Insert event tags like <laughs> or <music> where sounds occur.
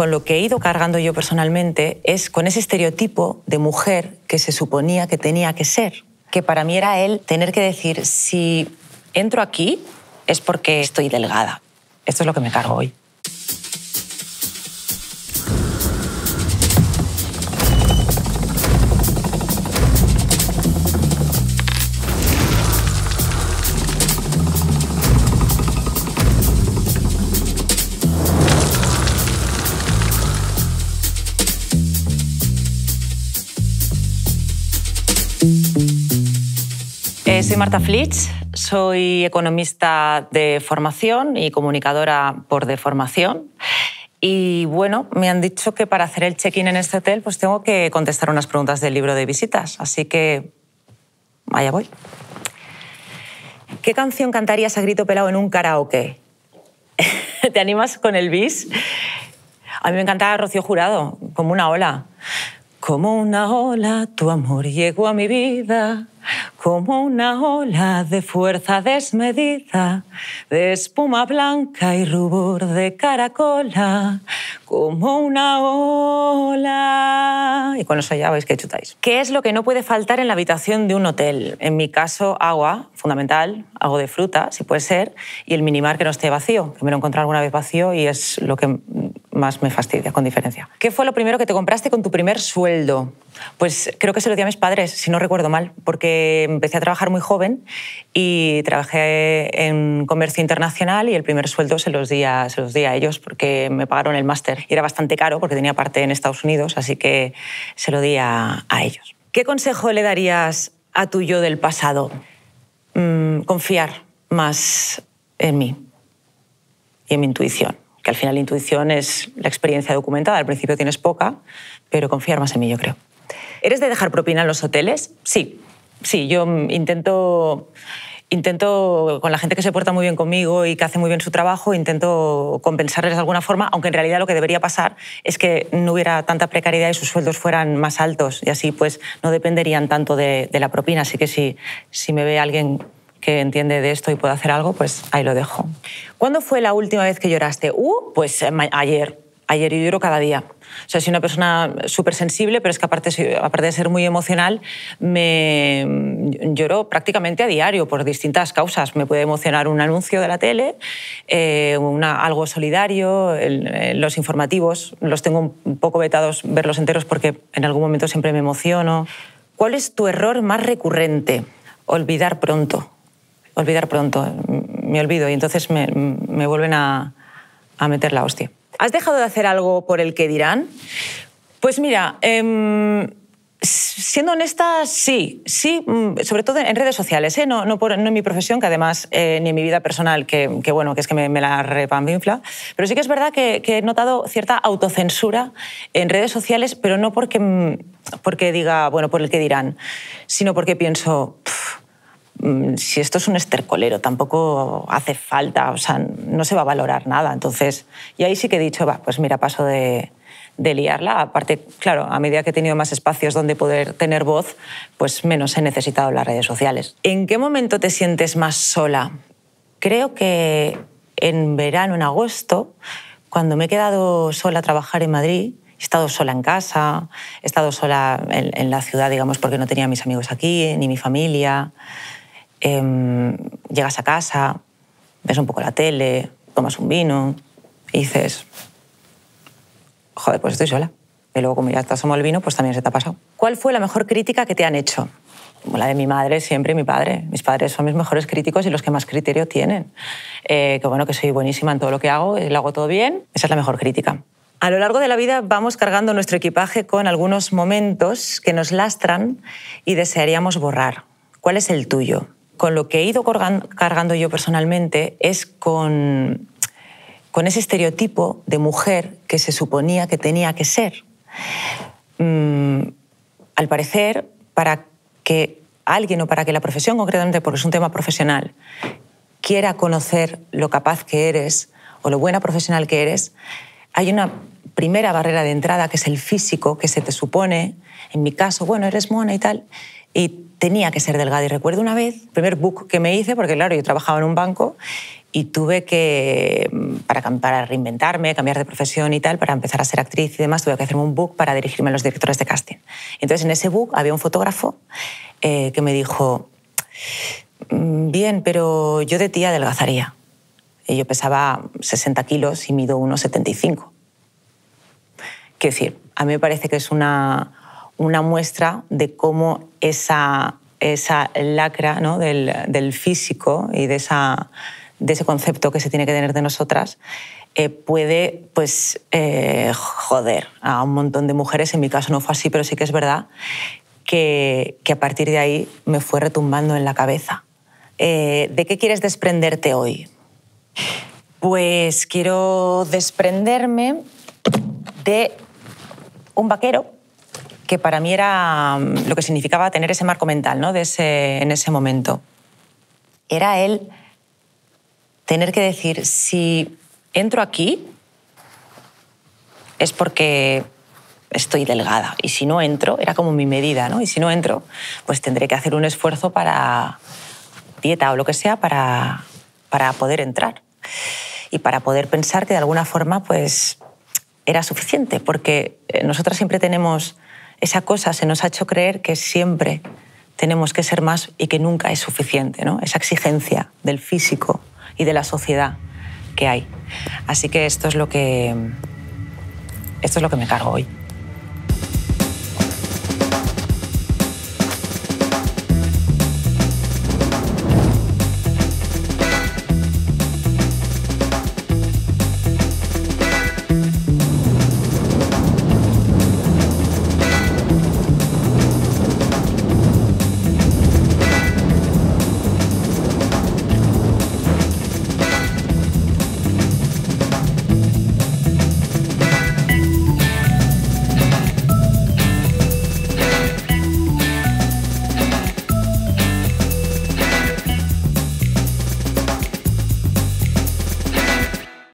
con lo que he ido cargando yo personalmente es con ese estereotipo de mujer que se suponía que tenía que ser, que para mí era él tener que decir, si entro aquí es porque estoy delgada. Esto es lo que me cargo hoy. Soy Marta Flitsch, soy economista de formación y comunicadora por deformación. Y bueno, me han dicho que para hacer el check-in en este hotel pues tengo que contestar unas preguntas del libro de visitas, así que vaya voy. ¿Qué canción cantarías a grito pelado en un karaoke? <laughs> ¿Te animas con el bis? A mí me encantaba Rocío Jurado, como una ola. Como una ola, tu amor llegó a mi vida como una ola de fuerza desmedida, de espuma blanca y rubor de caracola, como una ola. Y con eso ya veis que chutáis. ¿Qué es lo que no puede faltar en la habitación de un hotel? En mi caso, agua, fundamental, algo de fruta, si puede ser, y el minimar que no esté vacío, que me lo he encontrado alguna vez vacío y es lo que más me fastidia, con diferencia. ¿Qué fue lo primero que te compraste con tu primer sueldo? Pues creo que se lo di a mis padres, si no recuerdo mal, porque empecé a trabajar muy joven y trabajé en comercio internacional y el primer sueldo se los di a, se los di a ellos porque me pagaron el máster. Y era bastante caro porque tenía parte en Estados Unidos, así que se lo di a, ellos. ¿Qué consejo le darías a tu yo del pasado? Mm, confiar más en mí y en mi intuición al final la intuición es la experiencia documentada. Al principio tienes poca, pero confiar más en mí, yo creo. ¿Eres de dejar propina en los hoteles? Sí, sí, yo intento... Intento, con la gente que se porta muy bien conmigo y que hace muy bien su trabajo, intento compensarles de alguna forma, aunque en realidad lo que debería pasar es que no hubiera tanta precariedad y sus sueldos fueran más altos y así pues no dependerían tanto de, la propina. Así que si, si me ve alguien que entiende de esto y puede hacer algo, pues ahí lo dejo. ¿Cuándo fue la última vez que lloraste? Uh, pues eh, ayer. Ayer yo lloro cada día. O sea, soy una persona súper sensible, pero es que aparte, aparte de ser muy emocional, me mm, lloro prácticamente a diario por distintas causas. Me puede emocionar un anuncio de la tele, eh, algo solidario, eh, los informativos, los tengo un poco vetados verlos enteros porque en algún momento siempre me emociono. ¿Cuál es tu error más recurrente? Olvidar pronto olvidar pronto, me olvido y entonces me, vuelven a, a, meter la hostia. ¿Has dejado de hacer algo por el que dirán? Pues mira, em, siendo honesta, sí, sí, mm, sobre todo en redes sociales, ¿eh? no, no, por, no, en mi profesión, que además eh, ni en mi vida personal, que, que bueno, que es que me, me la repambinfla, pero sí que es verdad que, he notado cierta autocensura en redes sociales, pero no porque, mm, porque diga, bueno, por el que dirán, sino porque pienso... Mm, si esto es un estercolero, tampoco hace falta, o sea, no se va a valorar nada. Entonces, y ahí sí que he dicho, va, pues mira, paso de, de liarla. Aparte, claro, a medida que he tenido más espacios donde poder tener voz, pues menos he necesitado las redes sociales. ¿En qué momento te sientes más sola? Creo que en verano, en agosto, cuando me he quedado sola a trabajar en Madrid, he estado sola en casa, he estado sola en, en la ciudad, digamos, porque no tenía a mis amigos aquí, ni mi familia. Em, llegas a casa, ves un poco la tele, tomas un vino y dices, joder, pues estoy sola. Y luego como ya has tomado el vino, pues también se te ha pasado. ¿Cuál fue la mejor crítica que te han hecho? la de mi madre siempre y mi padre. Mis padres son mis mejores críticos y los que más criterio tienen. Eh, que bueno, que soy buenísima en todo lo que hago y eh, lo hago todo bien. Esa es la mejor crítica. A lo largo de la vida vamos cargando nuestro equipaje con algunos momentos que nos lastran y desearíamos borrar. ¿Cuál es el tuyo? con lo que he ido cargando yo personalmente es con, con ese estereotipo de mujer que se suponía que tenía que ser. Mm, al parecer, para que alguien o para que la profesión, concretamente porque es un tema profesional, quiera conocer lo capaz que eres o lo buena profesional que eres, hay una primera barrera de entrada que es el físico, que se te supone, en mi caso, bueno, eres mona y tal, y tenía que ser delgada. Y recuerdo una vez, el primer book que me hice, porque claro, yo trabajaba en un banco y tuve que, mm, para, para, reinventarme, cambiar de profesión y tal, para empezar a ser actriz y demás, tuve que hacerme un book para dirigirme a los directores de casting. Entonces, en ese book había un fotógrafo eh, que me dijo, mm, bien, pero yo de tía adelgazaría. Y yo pesaba 60 kilos y mido 1,75. Quiero decir, a mí me parece que es una una muestra de cómo esa, esa lacra del, físico y de, esa, de ese concepto que se tiene que tener de nosotras eh, puede pues, eh, joder a un montón de mujeres. En mi caso no fue así, pero sí que es verdad que, a partir de ahí me fue retumbando en la cabeza. Eh, ¿De qué quieres desprenderte hoy? Pues quiero desprenderme de un vaquero que para mí era mm, lo que significaba tener ese marco mental ¿no? de ese, en ese momento. Era él tener que decir, si entro aquí es porque estoy delgada y si no entro, era como mi medida, ¿no? y si no entro, pues tendré que hacer un esfuerzo para dieta o lo que sea para, para poder entrar y para poder pensar que de alguna forma pues era suficiente, porque eh, nosotras siempre tenemos esa cosa se nos ha hecho creer que siempre tenemos que ser más y que nunca es suficiente, ¿no? esa exigencia del físico y de la sociedad que hay. Así que esto es lo que, esto es lo que me cargo hoy.